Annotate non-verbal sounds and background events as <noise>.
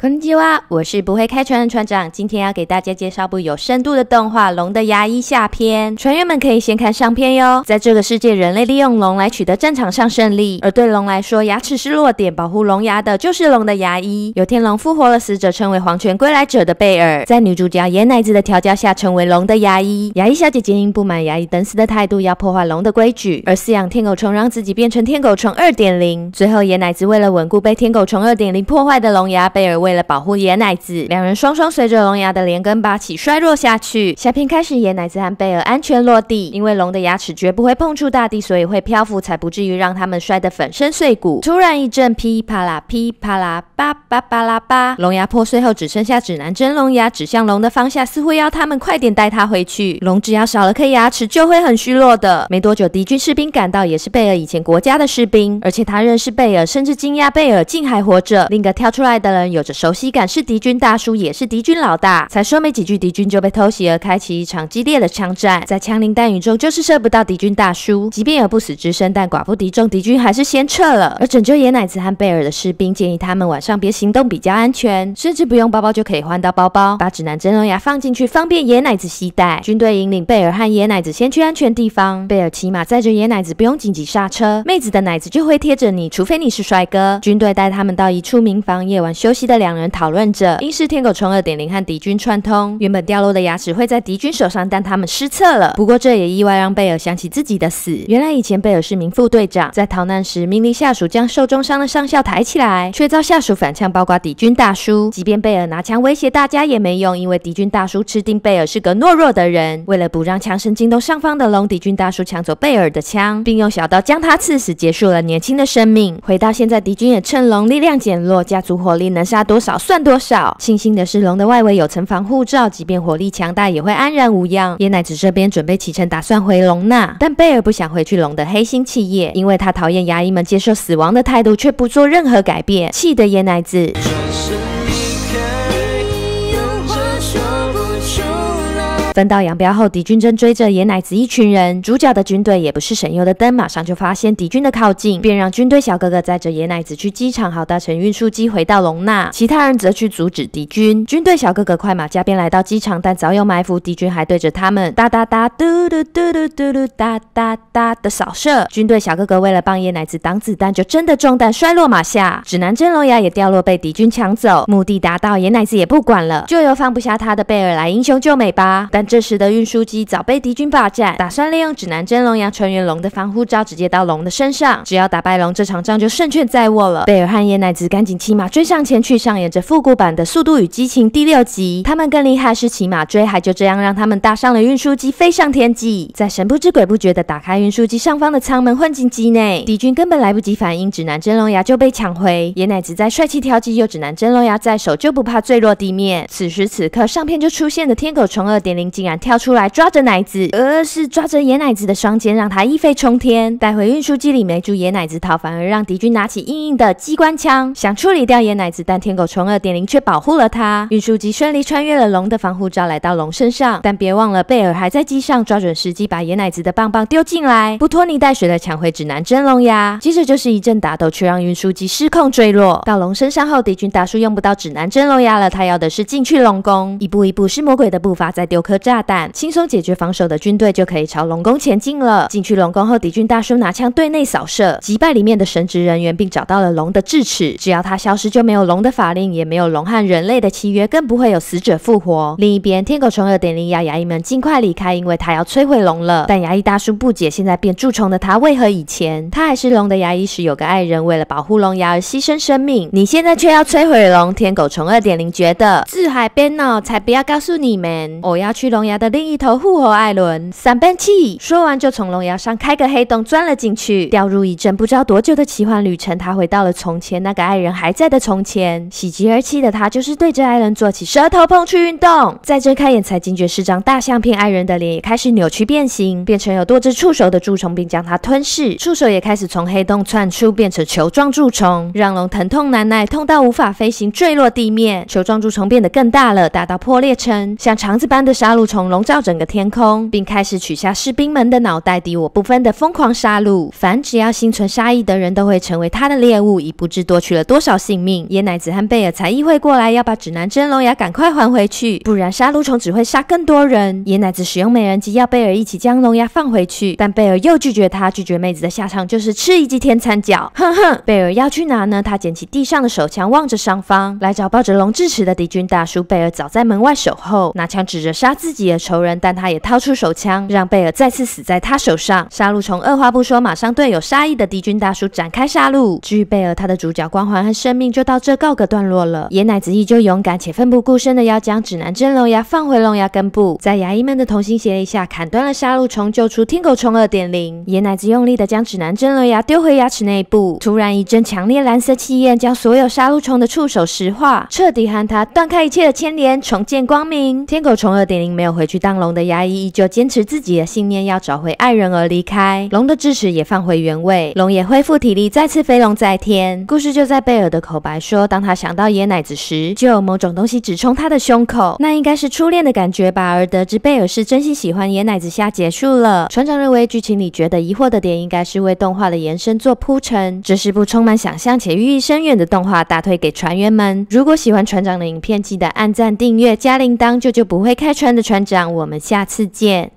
恐吉机哇！我是不会开船的船长，今天要给大家介绍部有深度的动画《龙的牙医下篇》。船员们可以先看上篇哟。在这个世界，人类利用龙来取得战场上胜利，而对龙来说，牙齿是弱点，保护龙牙的就是龙的牙医。有天龙复活了死者，称为皇权归来者的贝尔，在女主角野奶子的调教下成为龙的牙医。牙医小姐姐因不满牙医等死的态度，要破坏龙的规矩，而饲养天狗虫，让自己变成天狗虫二点零。最后，野奶子为了稳固被天狗虫二点零破坏的龙牙，贝尔为。为了保护野奶子，两人双双随着龙牙的连根拔起衰落下去。下片开始，野奶子和贝尔安全落地，因为龙的牙齿绝不会碰触大地，所以会漂浮，才不至于让他们摔得粉身碎骨。突然一阵噼啪啦、噼啪啦、叭叭叭啦叭，龙牙破碎后只剩下指南针龙牙指向龙的方向，似乎要他们快点带他回去。龙只要少了颗牙齿就会很虚弱的。没多久，敌军士兵赶到，也是贝尔以前国家的士兵，而且他认识贝尔，甚至惊讶贝尔竟还活着。另一个跳出来的人有着。熟悉感是敌军大叔，也是敌军老大。才说没几句，敌军就被偷袭而开启一场激烈的枪战。在枪林弹雨中，就是射不到敌军大叔。即便有不死之身，但寡不敌众，敌军还是先撤了。而拯救野奶子和贝尔的士兵建议他们晚上别行动，比较安全，甚至不用包包就可以换到包包，把指南针、熔牙放进去，方便野奶子携带。军队引领贝尔和野奶子先去安全地方。贝尔骑马载着野奶子，不用紧急刹车，妹子的奶子就会贴着你，除非你是帅哥。军队带他们到一处民房，夜晚休息的。两人讨论着，应是天狗虫二点零和敌军串通。原本掉落的牙齿会在敌军手上，但他们失策了。不过这也意外让贝尔想起自己的死。原来以前贝尔是名副队长，在逃难时命令下属将受重伤的上校抬起来，却遭下属反呛，包括敌军大叔。即便贝尔拿枪威胁大家也没用，因为敌军大叔吃定贝尔是个懦弱的人。为了不让枪声惊动上方的龙，敌军大叔抢走贝尔的枪，并用小刀将他刺死，结束了年轻的生命。回到现在，敌军也趁龙力量减弱，加足火力能杀。多少算多少。庆幸的是，龙的外围有层防护罩，即便火力强大，也会安然无恙。椰乃子这边准备启程，打算回龙纳，但贝尔不想回去龙的黑心企业，因为他讨厌牙医们接受死亡的态度，却不做任何改变，气得椰乃子。分道扬镳后，敌军正追着野奶子一群人，主角的军队也不是省油的灯，马上就发现敌军的靠近，便让军队小哥哥载着野奶子去机场，好搭乘运输机回到龙纳。其他人则去阻止敌军。军队小哥哥快马加鞭来到机场，但早有埋伏，敌军还对着他们哒哒哒嘟嘟嘟嘟嘟嘟哒哒哒的扫射。军队小哥哥为了帮野奶子挡子弹，就真的中弹摔落马下，指南针龙牙也掉落被敌军抢走，目的达到，野奶子也不管了，就由放不下他的贝尔来英雄救美吧，但。这时的运输机早被敌军霸占，打算利用指南针龙牙、成员龙的防护罩直接到龙的身上，只要打败龙，这场仗就胜券在握了。贝尔和叶奶子赶紧骑马追上前去，上演着复古版的《速度与激情》第六集。他们更厉害是骑马追，还就这样让他们搭上了运输机，飞上天际，在神不知鬼不觉的打开运输机上方的舱门，混进机内。敌军根本来不及反应，指南针龙牙就被抢回。叶奶子在帅气跳机，有指南针龙牙在手，就不怕坠落地面。此时此刻，上片就出现的天狗虫2.0。竟然跳出来抓着奶子，而是抓着野奶子的双肩，让他一飞冲天，带回运输机里。没住野奶子逃，反而让敌军拿起硬硬的机关枪，想处理掉野奶子，但天狗虫二点零却保护了他。运输机顺利穿越了龙的防护罩，来到龙身上，但别忘了贝尔还在机上，抓准时机把野奶子的棒棒丢进来，不拖泥带水的抢回指南针龙牙。接着就是一阵打斗，却让运输机失控坠落到龙身上后，敌军大叔用不到指南针龙牙了，他要的是进去龙宫。一步一步是魔鬼的步伐，在丢颗。炸弹轻松解决防守的军队就可以朝龙宫前进了。进去龙宫后，敌军大叔拿枪对内扫射，击败里面的神职人员，并找到了龙的智齿。只要它消失，就没有龙的法令，也没有龙和人类的契约，更不会有死者复活。另一边，天狗虫二点零牙牙医们尽快离开，因为他要摧毁龙了。但牙医大叔不解，现在变蛀虫的他为何以前他还是龙的牙医时，有个爱人为了保护龙牙而牺牲生命。你现在却要摧毁龙，天狗虫二点零觉得自海边呢，才不要告诉你们，我要去。龙牙的另一头护活艾伦，三闷起。说完就从龙牙上开个黑洞钻了进去，掉入一阵不知道多久的奇幻旅程。他回到了从前那个爱人还在的从前，喜极而泣的他就是对着爱人做起舌头碰触运动。再睁开眼才惊觉是张大相片，爱人的脸也开始扭曲变形，变成有多只触手的蛀虫，并将它吞噬。触手也开始从黑洞窜出，变成球状蛀虫，让龙疼痛难耐，痛到无法飞行，坠落地面。球状蛀虫变得更大了，大到破裂成像肠子般的沙。路戮虫笼罩整个天空，并开始取下士兵们的脑袋，敌我不分的疯狂杀戮。凡只要心存杀意的人都会成为他的猎物，已不知夺取了多少性命。野奶子和贝尔才意会过来，要把指南针龙牙赶快还回去，不然杀戮虫只会杀更多人。野奶子使用美人计，要贝尔一起将龙牙放回去，但贝尔又拒绝他。拒绝妹子的下场就是吃一记天蚕脚。哼哼，贝尔要去哪呢？他捡起地上的手枪，望着上方来找抱着龙智齿的敌军 <laughs> 大叔。贝尔早在门外守候，拿枪指着沙子。自己的仇人，但他也掏出手枪，让贝尔再次死在他手上。杀戮虫二话不说，马上对有杀意的敌军大叔展开杀戮。至于贝尔，他的主角光环和生命就到这告个段落了。野乃子依旧勇敢且奋不顾身的要将指南针龙牙放回龙牙根部，在牙医们的同心协力下，砍断了杀戮虫，救出天狗虫2.0。野乃子用力的将指南针龙牙丢回牙齿内部，突然一阵强烈蓝色气焰将所有杀戮虫的触手石化，彻底和他断开一切的牵连，重见光明。天狗虫2.0。没有回去当龙的牙医，依旧坚持自己的信念，要找回爱人而离开。龙的智齿也放回原位，龙也恢复体力，再次飞龙在天。故事就在贝尔的口白说，当他想到野奶子时，就有某种东西直冲他的胸口，那应该是初恋的感觉吧。而得知贝尔是真心喜欢野奶子，下结束了。船长认为剧情里觉得疑惑的点，应该是为动画的延伸做铺陈。这是部充满想象且寓意深远的动画，大推给船员们。如果喜欢船长的影片，记得按赞、订阅、加铃铛，就就不会开船的。船长，我们下次见。